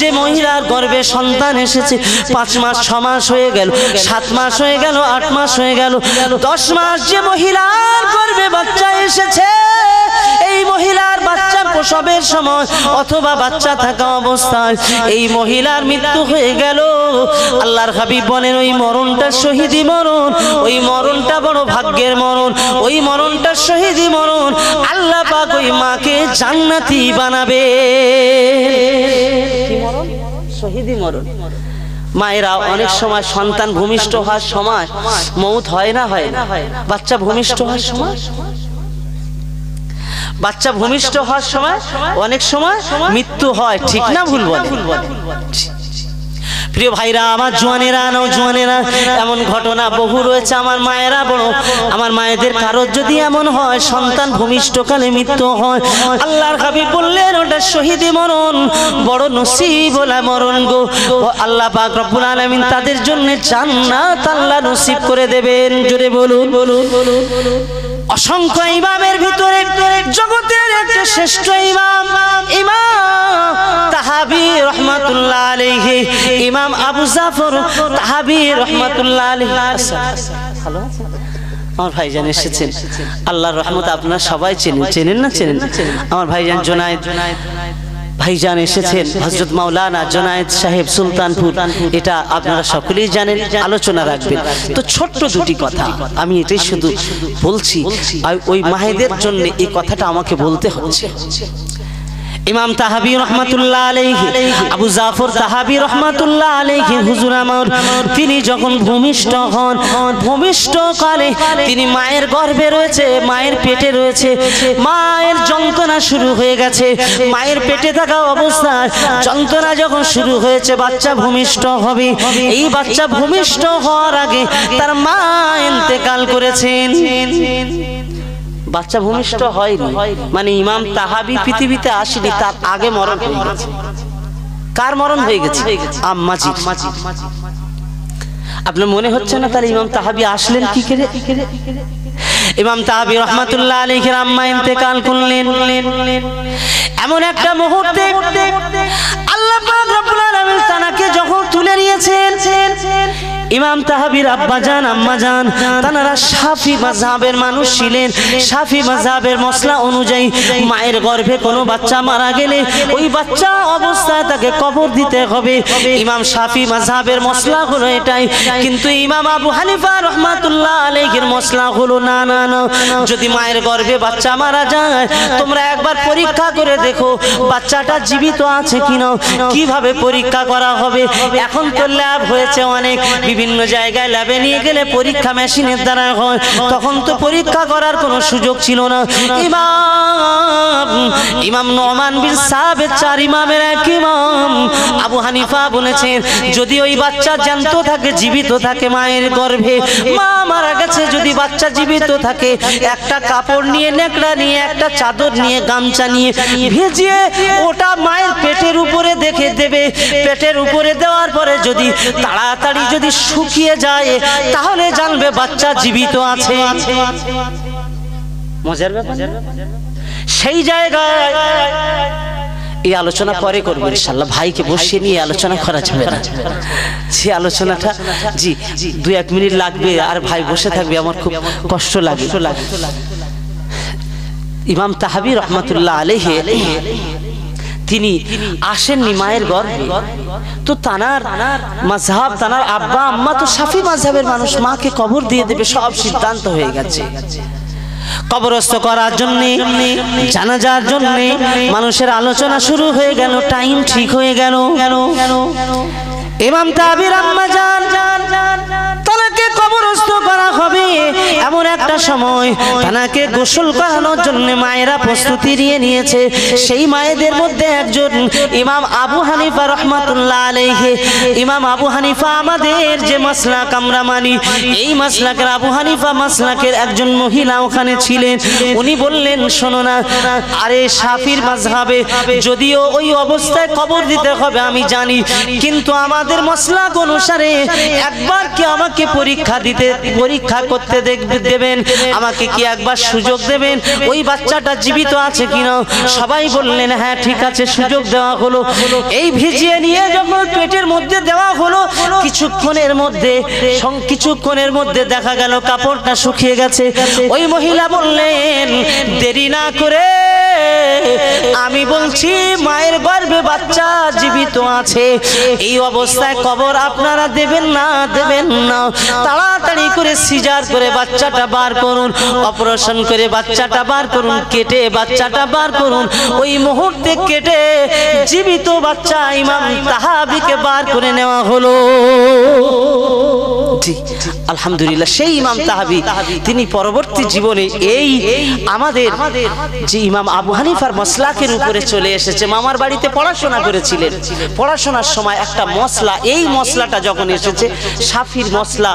যে মহিলার গর্ভে সন্তান এসেছে পাঁচ মাস ছ মাস হয়ে গেল সাত মাস হয়ে গেল আট মাস হয়ে গেল দশ মাস যে মহিলার গর্বে বাচ্চা এসেছে এই মহিলার বাচ্চা প্রসবের সময় অথবা বাচ্চা থাকা অবস্থায় এই মহিলার মৃত্যু হয়ে গেল আল্লাহর হাবিব বলেন ওই মরণটা শহীদি মরণ ওই মরণটা বড় ভাগ্যের মরণ ওই মরণটা শহীদি মরণ আল্লাহ পাক ওই মাকে জান্নাতি বানাবে মরণ শহীদি মরণ মায়েরা অনেক সময় সন্তান ভূমিষ্ঠ হওয়ার সময় মৌত হয় না হয় না বাচ্চা ভূমিষ্ঠ হওয়ার সময় বাচ্চা ভূমিষ্ঠ হওয়ার সময় অনেক সময় মৃত্যু হয় ঠিক না ভুল বলে প্রিয় ভাইরা আমার জোয়ানেরা জোয়ানেরা এমন ঘটনা বহু রয়েছে আমার মায়েরা বড় আমার মায়েদের কারোর যদি এমন হয় সন্তান ভূমিষ্ঠকালে মৃত্যু হয় আল্লাহর কাবি বললেন ওটা শহীদে মরণ বড় নসিবলা মরণ গো আল্লাহ পাক রব্বুল আলামিন তাদের জন্য জান্নাত আল্লাহ নসিব করে দেবেন জোরে বলুন বলুন বলুন বলুন অসংখ্য ইমামের ভিতরে জগতের একটা শ্রেষ্ঠ ইমাম ইমাম তাহাবি রহমতুল্লাহ আলহি ইমাম আবু জাফর তাহাবি রহমতুল্লাহ আলহি হ্যালো আচ্ছা, আমার ভাইজান এসেছেন আল্লাহর রহমত আপনার সবাই চেনেন চেনেন না চেনেন আমার ভাইজান জোনায় জোনায় ভাইজান এসেছেন হজরত মাওলানা জোনায়েদ সাহেব সুলতানপুর এটা আপনারা সকলেই জানেন আলোচনা রাখবেন তো ছোট্ট দুটি কথা আমি এটাই শুধু বলছি ওই মাহেদের জন্য এই কথাটা আমাকে বলতে হচ্ছে ইমাম তাহাবি রহমাতুল্লাহ আলাইহি আবু জাফর তাহাবি রহমাতুল্লাহ আলাইহি হুজুর আমার তিনি যখন ভূমিষ্ঠ হন ভূমিষ্ঠ কালে তিনি মায়ের গর্ভে রয়েছে মায়ের পেটে রয়েছে মায়ের যন্ত্রণা শুরু হয়ে গেছে মায়ের পেটে থাকা অবস্থায় যন্ত্রণা যখন শুরু হয়েছে বাচ্চা ভূমিষ্ঠ হবে এই বাচ্চা ভূমিষ্ঠ হওয়ার আগে তার মা ইন্তেকাল করেছেন বাচ্চা ভূমিষ্ঠ হয়নি মানে ইমাম তাহাবি পৃথিবীতে আসেনি তার আগে মরণ হয়ে গেছে কার মরণ হয়ে গেছে আপনার মনে হচ্ছে না তাহলে ইমাম তাহাবি আসলেন কি করে ইমাম তাহাবি রহমাতুল্লাহ আলাইহির আম্মা ইন্তেকাল করলেন এমন একটা মুহূর্তে আল্লাহ পাক রব্বুল আলামিন তানাকে যখন তুলে নিয়েছেন ইমাম তাহাবির আম্মা জান তানারা সাফি মাঝাবের মানুষ ছিলেন সাফি মাঝাবের মশলা অনুযায়ী মায়ের গর্ভে কোনো বাচ্চা মারা গেলে ওই বাচ্চা অবস্থায় তাকে কবর দিতে হবে ইমাম সাফি মাঝাবের মশলা হলো এটাই কিন্তু ইমাম আবু হানিফা রহমাতুল্লাহ আলাইহির মশলা হলো না না না যদি মায়ের গর্ভে বাচ্চা মারা যায় তোমরা একবার পরীক্ষা করে দেখো বাচ্চাটা জীবিত আছে কিনা কিভাবে পরীক্ষা করা হবে এখন তো ল্যাব হয়েছে অনেক বিভিন্ন বিভিন্ন জায়গায় ল্যাবে নিয়ে গেলে পরীক্ষা মেশিনের দ্বারা হয় তখন তো পরীক্ষা করার কোনো সুযোগ ছিল না ইমাম ইমাম নোমান বিন সাহেব চার ইমামের এক ইমাম আবু হানিফা বলেছেন যদি ওই বাচ্চা জ্যান্ত থাকে জীবিত থাকে মায়ের গর্ভে মা মারা গেছে যদি বাচ্চা জীবিত থাকে একটা কাপড় নিয়ে নেকড়া নিয়ে একটা চাদর নিয়ে গামছা নিয়ে ভিজিয়ে ওটা মায়ের পেটের উপরে দেখে দেবে পেটের উপরে দেওয়ার পরে যদি তাড়াতাড়ি যদি শুকিয়ে যায় তাহলে জানবে বাচ্চা জীবিত আছে মজার ব্যাপার সেই জায়গায় এই আলোচনা পরে করবো ইনশাল্লাহ ভাইকে বসিয়ে নিয়ে আলোচনা করা যাবে না যে আলোচনাটা জি দু এক মিনিট লাগবে আর ভাই বসে থাকবে আমার খুব কষ্ট লাগবে ইমাম তাহাবি রহমতুল্লাহ আলহে তিনি আসেননি মায়ের গর্ভে তো তানার মাঝহাব তানার আব্বা আম্মা তো সাফি মাঝহাবের মানুষ মাকে কবর দিয়ে দেবে সব সিদ্ধান্ত হয়ে গেছে কবরস্থ করার জন্য জানাজার জন্য মানুষের আলোচনা শুরু হয়ে গেল টাইম ঠিক হয়ে গেল ইমাম তাবির আম্মা জান তাকে কবরস্থ করা হবে এমন একটা সময় তানাকে গোসল করানোর জন্য মায়েরা প্রস্তুতি নিয়ে নিয়েছে সেই মায়েদের মধ্যে একজন ইমাম আবু হানিফা রহমাতুল্লাহ আলাইহি ইমাম আবু হানিফা আমাদের যে মাসলাক আমরা মানি এই মাসলাকের আবু হানিফা মাসলাকের একজন মহিলা ওখানে ছিলেন উনি বললেন শোনো না আরে সাফির মাঝহাবে যদিও ওই অবস্থায় কবর দিতে হবে আমি জানি কিন্তু আমাদের মশলাক অনুসারে একবার কি আমাকে পরীক্ষা দিতে পরীক্ষা করতে দেবেন আমাকে কি একবার সুযোগ দেবেন ওই বাচ্চাটা জীবিত আছে কিনা সবাই বললেন হ্যাঁ ঠিক আছে সুযোগ দেওয়া হলো এই ভিজিয়ে নিয়ে যখন পেটের মধ্যে দেওয়া হলো কিছুক্ষণের মধ্যে কিছুক্ষণের মধ্যে দেখা গেল কাপড়টা শুকিয়ে গেছে ওই মহিলা বললেন দেরি না করে আমি বলছি মায়ের গর্ভে বাচ্চা জীবিত আছে এই অবস্থায় কবর আপনারা দেবেন না দেবেন না তাড়াতাড়ি করে সিজার করে বাচ্চাটা বার করুন অপারেশন করে বাচ্চাটা বার করুন কেটে বাচ্চাটা বার করুন ওই মুহূর্তে কেটে জীবিত বাচ্চা ইমাম তাহাবিকে বার করে নেওয়া হলো আলহামদুলিল্লাহ সেই ইমাম তাহাবি তিনি পরবর্তী জীবনে এই আমাদের যে ইমাম আবু হানিফার মশলাকের উপরে চলে এসেছে মামার বাড়িতে পড়াশোনা করেছিলেন পড়াশোনার সময় একটা মশলা এই মশলাটা যখন এসেছে সাফির মশলা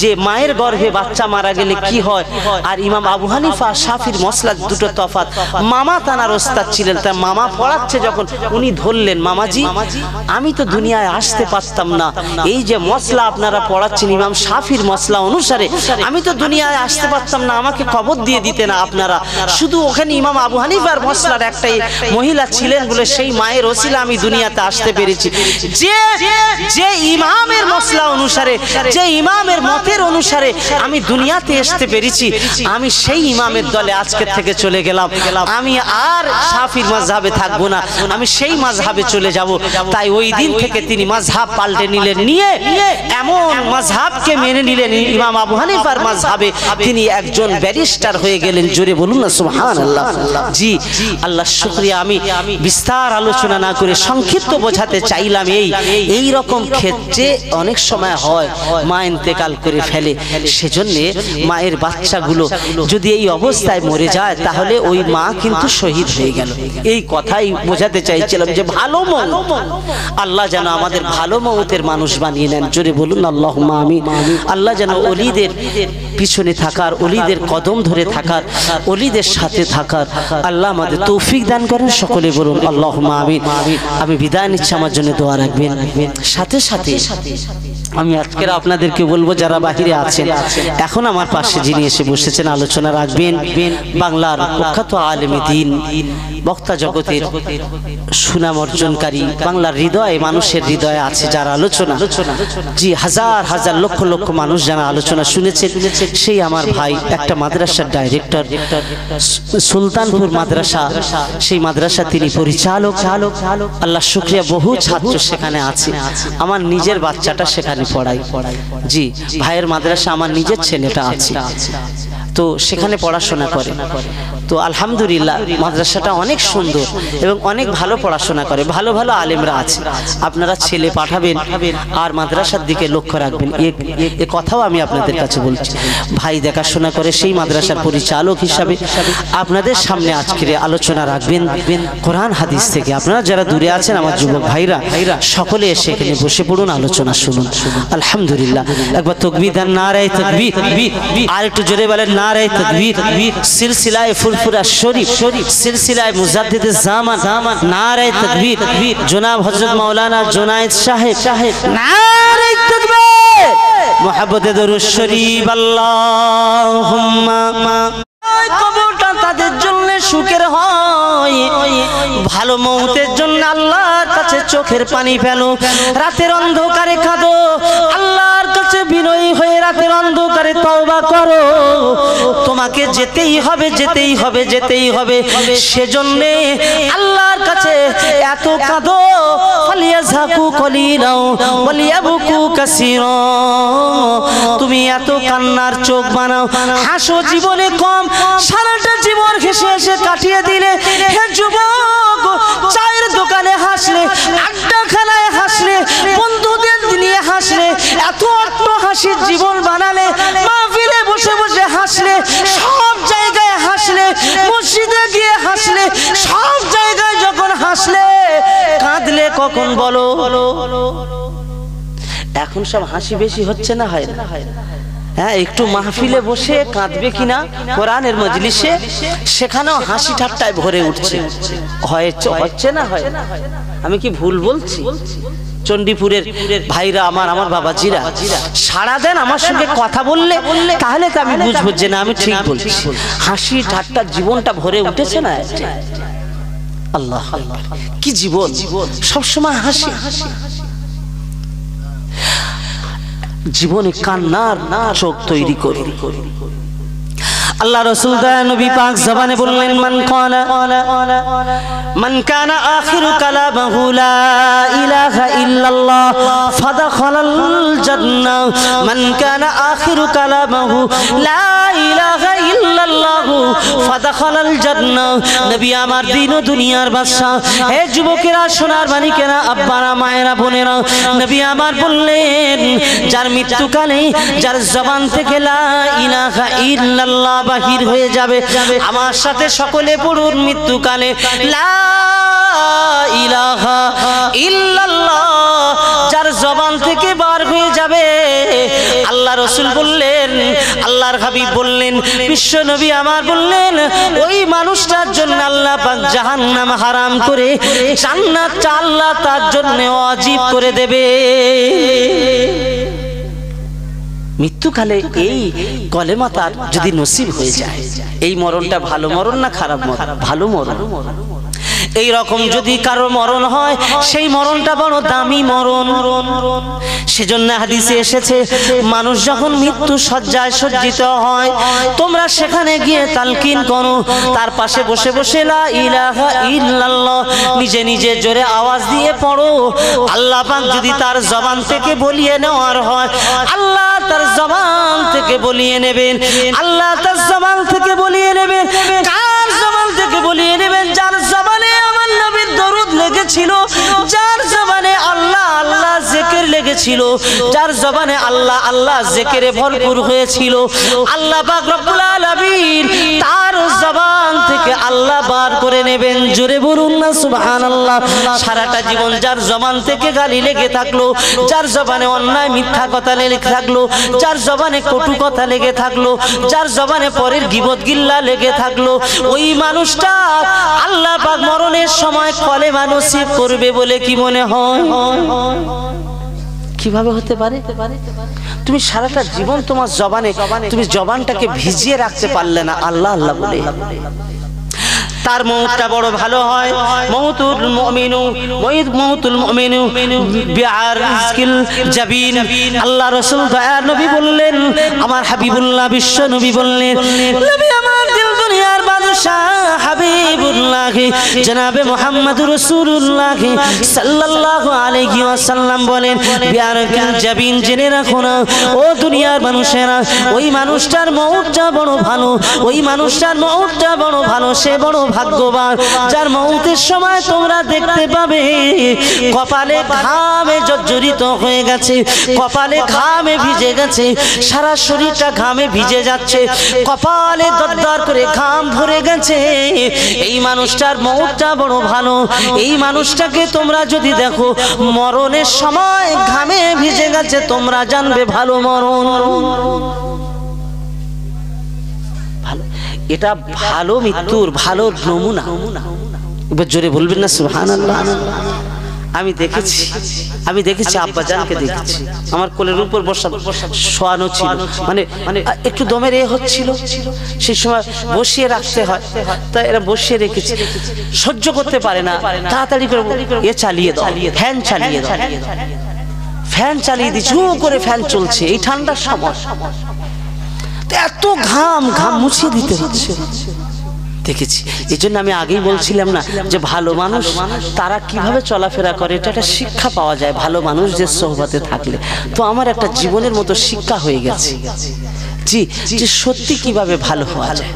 যে মায়ের গর্ভে বাচ্চা মারা গেলে কি হয় আর ইমাম আবু হানিফা সাফির মশলা দুটো তফাত মামা তানার ওস্তাদ ছিলেন তার মামা পড়াচ্ছে যখন উনি ধরলেন মামাজি আমি তো দুনিয়ায় আসতে পারতাম না এই যে মশলা আপনারা পড়াচ্ছেন ইমাম সাফির মশলা অনুসারে আমি তো দুনিয়ায় আসতে পারতাম না আমাকে কবর দিয়ে দিতেন আপনারা শুধু ওখানে ইমাম আবু হানিফার মশলার একটাই মহিলা ছিলেন বলে সেই মায়ের ওসিলা আমি দুনিয়াতে আসতে পেরেছি যে যে ইমামের মশলা অনুসারে যে ইমামের মতের অনুসারে আমি দুনিয়াতে আসতে পেরেছি আমি সেই ইমামের দলে আজকের থেকে চলে গেলাম আমি আর সাফির মাঝহাবে থাকবো না আমি সেই মাঝহাবে চলে যাব তাই ওই দিন থেকে তিনি মাঝহাব পাল্টে নিলেন নিয়ে এমন মাঝহাব তাকে মেনে নিলেন ইমাম আবু হানিফার মাঝহাবে তিনি একজন ব্যারিস্টার হয়ে গেলেন জোরে বলুন না সুহান জি আল্লাহ শুক্রিয়া আমি বিস্তার আলোচনা না করে সংক্ষিপ্ত বোঝাতে চাইলাম এই এই রকম ক্ষেত্রে অনেক সময় হয় মা ইন্তেকাল করে ফেলে সেজন্যে মায়ের বাচ্চাগুলো যদি এই অবস্থায় মরে যায় তাহলে ওই মা কিন্তু শহীদ হয়ে গেল এই কথাই বোঝাতে চাইছিলাম যে ভালো মন আল্লাহ যেন আমাদের ভালো মৌতের মানুষ বানিয়ে নেন জোরে বলুন আল্লাহ আমি আল্লাহ যেন অলিদের পিছনে থাকার অলিদের কদম ধরে থাকার অলিদের সাথে থাকার আল্লাহ আমাদের তৌফিক দান করেন সকলে বলুন আল্লাহ আমিন আমি বিদায় নিচ্ছি আমার জন্য দোয়া রাখবেন সাথে সাথে আমি আজকের আপনাদেরকে বলবো যারা বাহিরে আছেন এখন আমার পাশে যিনি এসে বসেছেন আলোচনা রাখবেন বাংলার প্রখ্যাত আলমী দিন বক্তা জগতের সুনাম অর্জনকারী বাংলার হৃদয়ে মানুষের হৃদয়ে আছে যারা আলোচনা জি হাজার হাজার লক্ষ লক্ষ মানুষ যারা আলোচনা শুনেছে সেই আমার ভাই একটা মাদ্রাসার ডাইরেক্টর সুলতানপুর মাদ্রাসা সেই মাদ্রাসা তিনি পরিচালক আল্লাহ শুক্রিয়া বহু ছাত্র সেখানে আছে আমার নিজের বাচ্চাটা সেখানে পড়াই জি ভাইয়ের মাদ্রাসা আমার নিজের ছেলেটা আছে তো সেখানে পড়াশোনা করে তো আলহামদুলিল্লাহ মাদ্রাসাটা অনেক সুন্দর এবং অনেক ভালো পড়াশোনা করে ভালো ভালো আলেমরা আছে আপনারা ছেলে পাঠাবেন আর মাদ্রাসার দিকে লক্ষ্য রাখবেন এ কথাও আমি আপনাদের কাছে বলছি ভাই দেখাশোনা করে সেই মাদ্রাসার পরিচালক হিসাবে আপনাদের সামনে আজকের আলোচনা রাখবেন কোরআন হাদিস থেকে আপনারা যারা দূরে আছেন আমার যুবক ভাইরা ভাইরা সকলে এসে এখানে বসে পড়ুন আলোচনা শুনুন আলহামদুলিল্লাহ একবার তকবি দেন না রায় তকবি আর একটু জোরে বলেন না রায় তকবি সিলসিলায় ফুল ত্রিপুরা শরীফ শরীফ সিলসিলায় মুজাদ্দিদে জামান জামান নারায় তাকবীর তাকবীর জনাব হযরত মাওলানা জুনায়েদ সাহেব সাহেব নারায় তাকবীর মুহাববতে দরুদ শরীফ আল্লাহুম্মা কবরটা তাদের জন্য সুখের হয় ভালো মৌতের জন্য আল্লাহর কাছে চোখের পানি ফেলো রাতের অন্ধকারে খাদো আল্লাহর কাছে বিনয়ী হয়ে রাতের অন্ধকারে তওবা করো তোমাকে যেতেই হবে যেতেই হবে যেতেই হবে সেজন্য আল্লাহর কাছে এত কাঁদো ফালিয়া কলি নাও বলিয়া বুকু তুমি এত কান্নার চোখ বানাও হাসো জীবনে কম সারাটা জীবন ঘেসে এসে কাটিয়ে দিলে হ্যাঁ যুবক চায়ের দোকানে হাসলে আড্ডাখানায় হাসলে বন্ধুদের নিয়ে হাসলে এত আত্মহাসির হাসির জীবন বানালে মাহফিলে বসে বসে হাসলে সব জায়গায় হাসলে মসজিদে গিয়ে হাসলে সব জায়গায় যখন হাসলে কাঁদলে কখন বলো এখন সব হাসি বেশি হচ্ছে না হয় না হ্যাঁ একটু মাহফিলে বসে কাঁদবে কিনা কোরআনের মজলিসে সেখানেও হাসি ঠাট্টায় ভরে উঠছে হচ্ছে না হয় আমি কি ভুল বলছি চণ্ডীপুরের ভাইরা আমার আমার বাবাজিরা সারা দেন আমার সঙ্গে কথা বললে তাহলে তো আমি বুঝবো যে না আমি ঠিক বলছি হাসি ঠাট্টার জীবনটা ভরে উঠেছে না আল্লাহ কি জীবন সবসময় হাসি হাসি জীবনে কান্নার চোখ তৈরি করি আল্লাহ রসুল দয়া নবী পাক জবানে বললেন মান কানা মান কানা আখিরু কালামাহু লা ইলাহা ইল্লাল্লাহ জান্নাহ মান কানা আখিরু কালামাহু লা ইলাহা আল্লাহু ফাদাখালাল জান্নাহ নবী আমার দিন ও দুনিয়ার বাদশা হে যুবকেরা সোনার মানিকেরা আব্বারা মায়েরা বোনেরা নবী আমার বললেন যার মৃত্যুকালে যার জবান থেকে লা ইলাহা ইল্লাল্লাহ বাহির হয়ে যাবে আমার সাথে সকলে পড়ুন মৃত্যুকালে লা বিশ্ব নবী আমার বললেন ওই মানুষটার জন্য আল্লাহ পাক জাহান্নাম হারাম করে জান্নাত আল্লাহ তার জন্য অজীব করে দেবে মৃত্যুকালে এই কলেমা তার যদি নসিব হয়ে যায় এই মরণটা ভালো মরণ না খারাপ মরণ ভালো মরণ এই রকম যদি কারো মরণ হয় সেই মরণটা বড় দামি মরণ সেজন্য হাদিসে এসেছে মানুষ যখন মৃত্যু শয্যায় সজ্জিত হয় তোমরা সেখানে গিয়ে তালকিন করো তার পাশে বসে বসে লা ইলাহা ইল্লাল্লাহ নিজে নিজে জোরে আওয়াজ দিয়ে পড়ো আল্লাহ পাক যদি তার জবান থেকে বলিয়ে নেওয়ার হয় আল্লাহ তার জবান থেকে বলিয়ে নেবেন আল্লাহ তার জবান থেকে বলিয়ে নেবেন কার জবান থেকে বলিয়ে নেবেন যার জবান ছিল যার জমানে আল্লাহ আল্লাহ হয়েছিল যার জবানে আল্লাহ আল্লাহ জেকেরে ভরপুর হয়েছিল আল্লাহ পাক তার জবান থেকে আল্লাহ বার করে নেবেন জোরে বলুন না আল্লাহ সারাটা জীবন যার জবান থেকে গালি লেগে থাকলো যার জবানে অন্যায় মিথ্যা কথা লেগে থাকলো যার জবানে কটু কথা লেগে থাকলো যার জবানে পরের গিবত গিল্লা লেগে থাকলো ওই মানুষটা আল্লাহ পাক মরণের সময় কলেমা নসিব করবে বলে কি মনে হয় কিভাবে হতে পারে তুমি সারাটা জীবন তোমার জবানে তুমি জবানটাকে ভিজিয়ে রাখতে পারলে না আল্লাহ আল্লাহ বলে তার মৌতটা বড় ভালো হয় মৌতুল মুমিনু মঈদ মৌতুল মুমিনু বিআর রিজকিল জাবিন আল্লাহ রাসূল দয়ার নবী বললেন আমার হাবিবুল্লাহ বিশ্ব নবী বললেন নবী আমার দিল দুনিয়ার বাদশা হাবিবুল্লাহি জনাবে মুহাম্মদ রাসূলুল্লাহি সাল্লাল্লাহু আলাইহি ওয়াসাল্লাম বলেন বিআরকিল জাবিন জেনে রাখো না ও দুনিয়ার মানুষেরা ওই মানুষটার মউতটা বড় ভালো ওই মানুষটার মউতটা বড় ভালো সে বড় ভাগ্যবান যার মৌতের সময় তোমরা দেখতে পাবে কপালে ঘামে জর্জরিত হয়ে গেছে কপালে ঘামে ভিজে গেছে সারা শরীরটা ঘামে ভিজে যাচ্ছে কপালে দরদার করে ঘাম ভরে গেছে এই মানুষটার মৌতটা বড় ভালো এই মানুষটাকে তোমরা যদি দেখো মরণের সময় ঘামে ভিজে গেছে তোমরা জানবে ভালো মরণ এটা ভালো মৃত্যুর ভালো নমুনা এবার জোরে বলবেন না সুহান আমি দেখেছি আমি দেখেছি আব্বা জানকে দেখেছি আমার কোলের উপর বসা শোয়ানো ছিল মানে মানে একটু দমের এ হচ্ছিল সেই সময় বসিয়ে রাখতে হয় তা এরা বসিয়ে রেখেছে সহ্য করতে পারে না তাড়াতাড়ি করে এ চালিয়ে দাও ফ্যান চালিয়ে দাও ফ্যান চালিয়ে দিচ্ছি করে ফ্যান চলছে এই ঠান্ডার সময় এত ঘাম ঘাম মুছিয়ে দিতে হচ্ছে দেখেছি এই জন্য আমি আগেই বলছিলাম না যে ভালো মানুষ তারা কিভাবে চলাফেরা করে এটা একটা শিক্ষা পাওয়া যায় ভালো মানুষ যে সহবাতে থাকলে তো আমার একটা জীবনের মতো শিক্ষা হয়ে গেছে জি যে সত্যি কিভাবে ভালো হওয়া যায়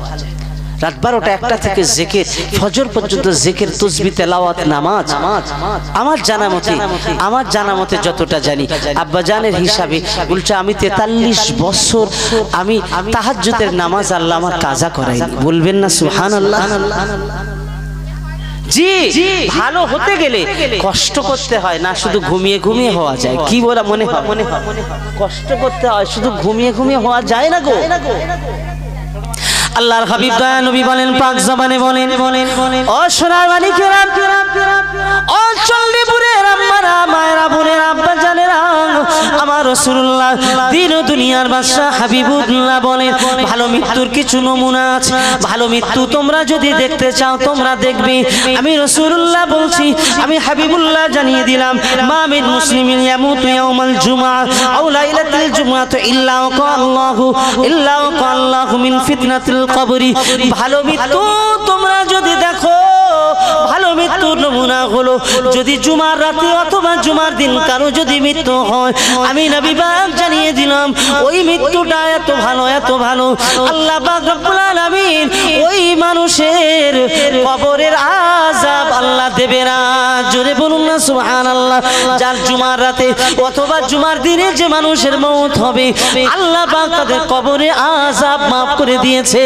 রাত বারোটা একটা থেকে জেকের ফজর পর্যন্ত জেকের তসবি তেলাওয়াত নামাজ আমার জানা মতে আমার জানা মতে যতটা জানি আব্বাজানের হিসাবে বলছে আমি তেতাল্লিশ বছর আমি তাহাজ্জুদের নামাজ আল্লাহ আমার কাজা করাই বলবেন না সুহান আল্লাহ জি ভালো হতে গেলে কষ্ট করতে হয় না শুধু ঘুমিয়ে ঘুমিয়ে হওয়া যায় কি বলা মনে হয় মনে হয় কষ্ট করতে হয় শুধু ঘুমিয়ে ঘুমিয়ে হওয়া যায় না গো আল্লাহর হাবিব দয়া নবী বলেন পাক জবানে বলেন বলেন বলেন ও সোনার মালিক ও চল্লিপুরের আম্মারা মায়েরা বোনের আব্বা জানেরা আমার রসুল্লাহ দিন দুনিয়ার বাদশাহ হাবিবুল্লাহ বলেন ভালো মৃত্যুর কিছু নমুনা আছে ভালো মৃত্যু তোমরা যদি দেখতে চাও তোমরা দেখবে আমি রসুল্লাহ বলছি আমি হাবিবুল্লাহ জানিয়ে দিলাম মামিন মুসলিম ইয়ামু তুই জুমআ জুমা লাইলাতুল জুমআ তো ইল্লা ওয়া আল্লাহু ইল্লা ওয়া আল্লাহু মিন ফিতনাতিল কবরি ভালো মৃত্যু তোমরা যদি দেখো ভালো মৃত্যুর নমুনা হলো যদি জুমার রাতে অথবা জুমার দিন কারো যদি মৃত্যু হয় আমি না বিবাহ জানিয়ে দিলাম ওই মৃত্যুটা এত ভালো এত ভালো আল্লাহ ওই মানুষের কবরের আজাব আল্লাহ দেবে না জোরে বলুন না সুহান আল্লাহ যার জুমার রাতে অথবা জুমার দিনে যে মানুষের মৌত হবে আল্লাহ বা তাদের কবরে আজাব মাফ করে দিয়েছে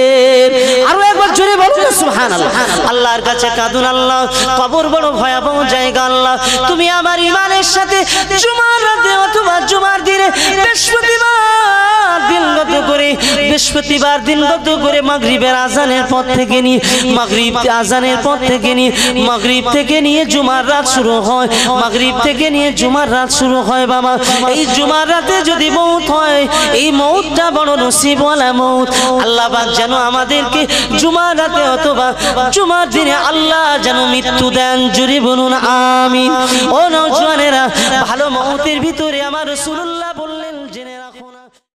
আরো একবার জোরে বলুন সুহান আল্লাহ আল্লাহর কাছে কাঁদুন আল্লাহ কবর বড় ভয়াবহ জায়গা আল্লাহ তুমি আমার ইমানের সাথে জুমার রাতে অথবা জুমার দিনে বৃহস্পতিবার বৃহস্পতিবার দিন গত করে মাগরিবের আজানের পর থেকে নিয়ে মাগরীব আজানের পর থেকে নিয়ে মাগরিব থেকে নিয়ে জুমার রাত শুরু হয় মাগরিব থেকে নিয়ে জুমার রাত শুরু হয় বাবা এই জুমার রাতে যদি মৌত হয় এই মৌতটা বড় নসিবওয়ালা মৌত আল্লাহবাক যেন আমাদেরকে জুমার রাতে অথবা জুমার দিনে আল্লাহ যেন মৃত্যু দেন জুড়ি বলুন আমি ও নৌজওয়ানেরা ভালো মৌতের ভিতরে আমার রসুল্লাহ